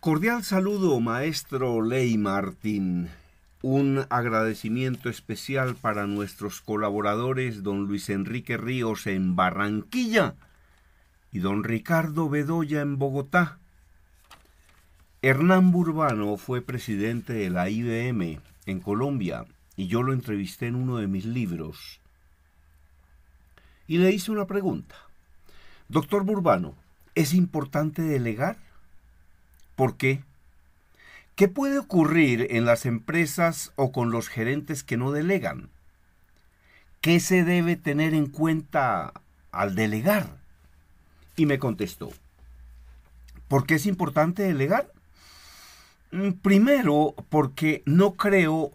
Cordial saludo, maestro Ley Martín. Un agradecimiento especial para nuestros colaboradores, don Luis Enrique Ríos en Barranquilla y don Ricardo Bedoya en Bogotá. Hernán Burbano fue presidente de la IBM en Colombia y yo lo entrevisté en uno de mis libros. Y le hice una pregunta. Doctor Burbano, ¿es importante delegar? ¿Por qué? ¿Qué puede ocurrir en las empresas o con los gerentes que no delegan? ¿Qué se debe tener en cuenta al delegar? Y me contestó, ¿por qué es importante delegar? Mm, primero, porque no creo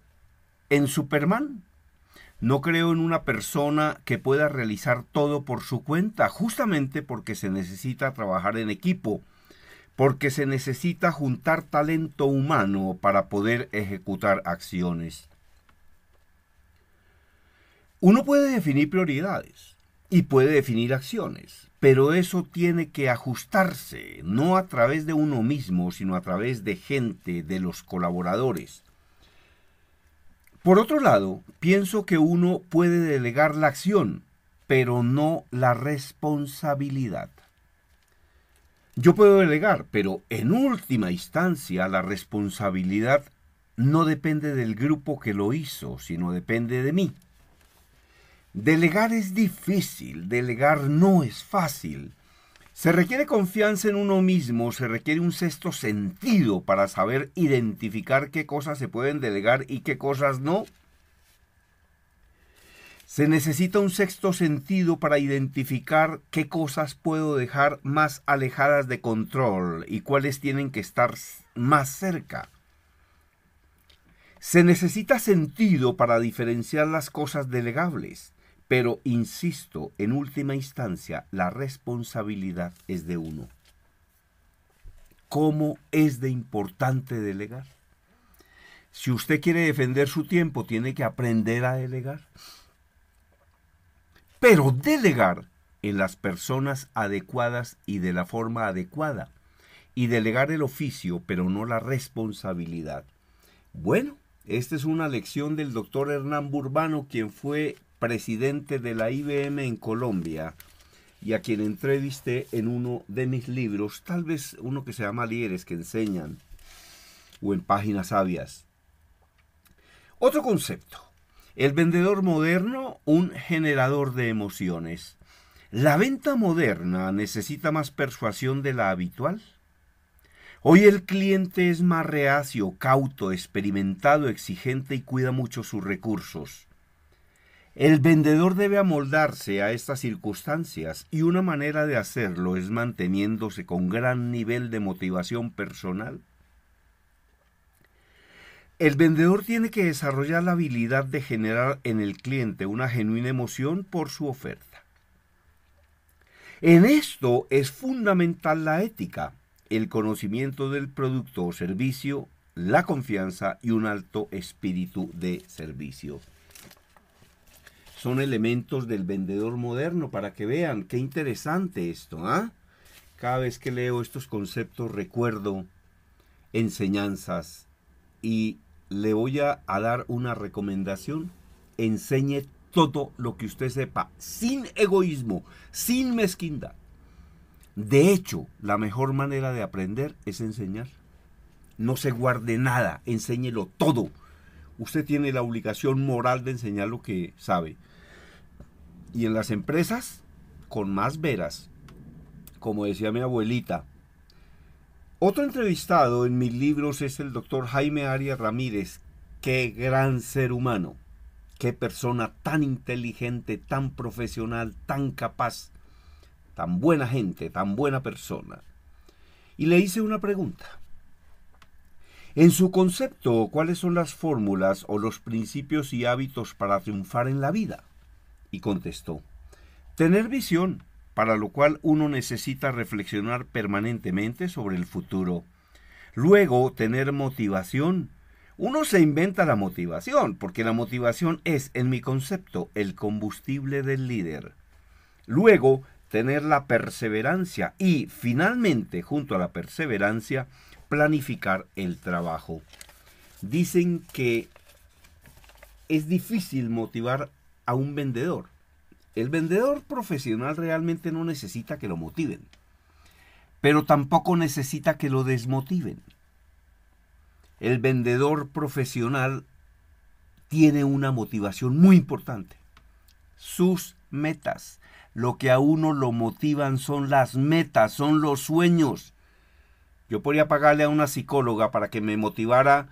en Superman. No creo en una persona que pueda realizar todo por su cuenta, justamente porque se necesita trabajar en equipo porque se necesita juntar talento humano para poder ejecutar acciones. Uno puede definir prioridades y puede definir acciones, pero eso tiene que ajustarse, no a través de uno mismo, sino a través de gente, de los colaboradores. Por otro lado, pienso que uno puede delegar la acción, pero no la responsabilidad. Yo puedo delegar, pero en última instancia la responsabilidad no depende del grupo que lo hizo, sino depende de mí. Delegar es difícil, delegar no es fácil. Se requiere confianza en uno mismo, se requiere un sexto sentido para saber identificar qué cosas se pueden delegar y qué cosas no. Se necesita un sexto sentido para identificar qué cosas puedo dejar más alejadas de control y cuáles tienen que estar más cerca. Se necesita sentido para diferenciar las cosas delegables, pero insisto, en última instancia, la responsabilidad es de uno. ¿Cómo es de importante delegar? Si usted quiere defender su tiempo, tiene que aprender a delegar pero delegar en las personas adecuadas y de la forma adecuada. Y delegar el oficio, pero no la responsabilidad. Bueno, esta es una lección del doctor Hernán Burbano, quien fue presidente de la IBM en Colombia y a quien entrevisté en uno de mis libros, tal vez uno que se llama Líderes que enseñan o en Páginas Sabias. Otro concepto, el vendedor moderno, un generador de emociones. ¿La venta moderna necesita más persuasión de la habitual? Hoy el cliente es más reacio, cauto, experimentado, exigente y cuida mucho sus recursos. El vendedor debe amoldarse a estas circunstancias y una manera de hacerlo es manteniéndose con gran nivel de motivación personal el vendedor tiene que desarrollar la habilidad de generar en el cliente una genuina emoción por su oferta. En esto es fundamental la ética, el conocimiento del producto o servicio, la confianza y un alto espíritu de servicio. Son elementos del vendedor moderno para que vean qué interesante esto. ¿ah? Cada vez que leo estos conceptos recuerdo enseñanzas y le voy a, dar una recomendación. Enseñe todo lo que usted sepa, sin egoísmo, sin mezquindad. De hecho, la mejor manera de aprender es enseñar. No se guarde nada, enséñelo todo. Usted tiene la obligación moral de enseñar lo que sabe. Y en las empresas, con más veras, como decía mi abuelita, otro entrevistado en mis libros es el doctor Jaime Arias Ramírez. Qué gran ser humano, qué persona tan inteligente, tan profesional, tan capaz, tan buena gente, tan buena persona. Y le hice una pregunta. En su concepto, ¿cuáles son las fórmulas o los principios y hábitos para triunfar en la vida? Y contestó, tener visión, para lo cual uno necesita reflexionar permanentemente sobre el futuro. Luego, tener motivación. Uno se inventa la motivación, porque la motivación es, en mi concepto, el combustible del líder. Luego, tener la perseverancia y, finalmente, junto a la perseverancia, planificar el trabajo. Dicen que es difícil motivar a un vendedor el vendedor profesional realmente no necesita que lo motiven, pero tampoco necesita que lo desmotiven. El vendedor profesional tiene una motivación muy importante. Sus metas. Lo que a uno lo motivan son las metas, son los sueños. Yo podría pagarle a una psicóloga para que me motivara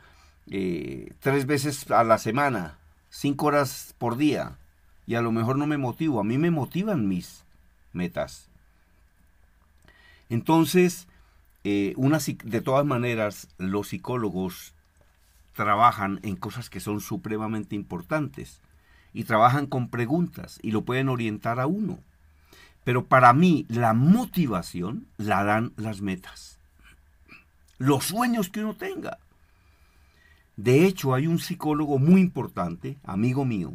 eh, tres veces a la semana, cinco horas por día, y a lo mejor no me motivo, a mí me motivan mis metas. Entonces, eh, una, de todas maneras, los psicólogos trabajan en cosas que son supremamente importantes y trabajan con preguntas y lo pueden orientar a uno. Pero para mí la motivación la dan las metas, los sueños que uno tenga. De hecho, hay un psicólogo muy importante, amigo mío,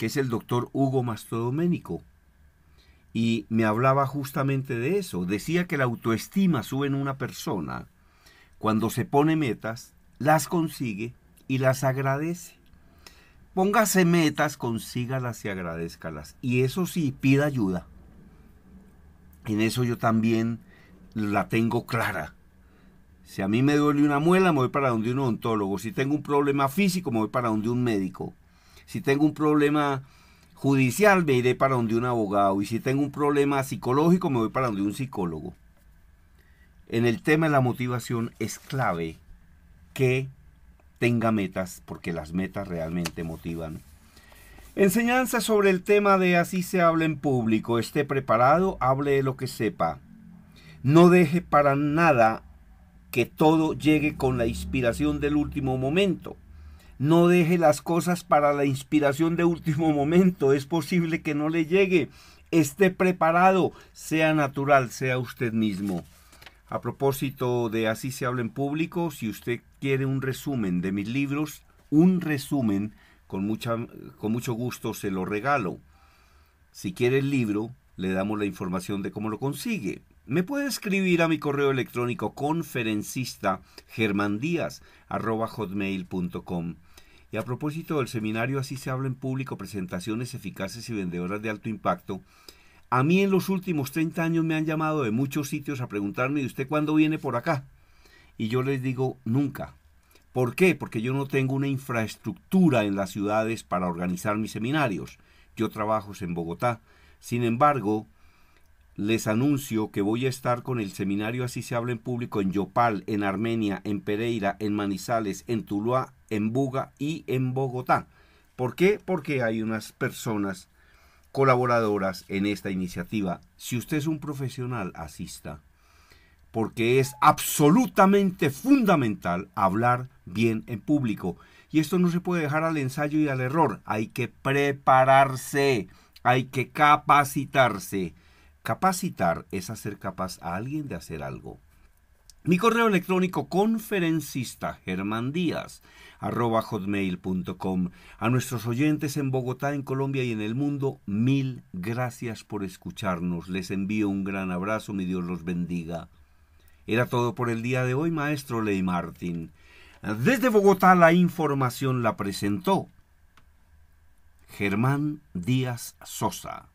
que es el doctor Hugo Mastodoménico. Y me hablaba justamente de eso. Decía que la autoestima sube en una persona cuando se pone metas, las consigue y las agradece. Póngase metas, consígalas y agradezcalas. Y eso sí, pida ayuda. En eso yo también la tengo clara. Si a mí me duele una muela, me voy para donde un odontólogo. Si tengo un problema físico, me voy para donde un médico. Si tengo un problema judicial, me iré para donde un abogado. Y si tengo un problema psicológico, me voy para donde un psicólogo. En el tema de la motivación es clave que tenga metas, porque las metas realmente motivan. Enseñanza sobre el tema de así se habla en público. Esté preparado, hable de lo que sepa. No deje para nada que todo llegue con la inspiración del último momento. No deje las cosas para la inspiración de último momento. Es posible que no le llegue. Esté preparado. Sea natural, sea usted mismo. A propósito de Así se habla en público, si usted quiere un resumen de mis libros, un resumen, con, mucha, con mucho gusto se lo regalo. Si quiere el libro, le damos la información de cómo lo consigue. Me puede escribir a mi correo electrónico conferencista y a propósito del seminario Así se habla en público, presentaciones eficaces y vendedoras de alto impacto, a mí en los últimos 30 años me han llamado de muchos sitios a preguntarme, ¿y usted cuándo viene por acá? Y yo les digo, nunca. ¿Por qué? Porque yo no tengo una infraestructura en las ciudades para organizar mis seminarios. Yo trabajo en Bogotá. Sin embargo, les anuncio que voy a estar con el seminario Así se habla en público en Yopal, en Armenia, en Pereira, en Manizales, en Tuluá, en Buga y en Bogotá. ¿Por qué? Porque hay unas personas colaboradoras en esta iniciativa. Si usted es un profesional, asista, porque es absolutamente fundamental hablar bien en público. Y esto no se puede dejar al ensayo y al error. Hay que prepararse, hay que capacitarse Capacitar es hacer capaz a alguien de hacer algo. Mi correo electrónico conferencista Germán A nuestros oyentes en Bogotá, en Colombia y en el mundo, mil gracias por escucharnos. Les envío un gran abrazo, mi Dios los bendiga. Era todo por el día de hoy, maestro Ley Martín. Desde Bogotá la información la presentó Germán Díaz Sosa.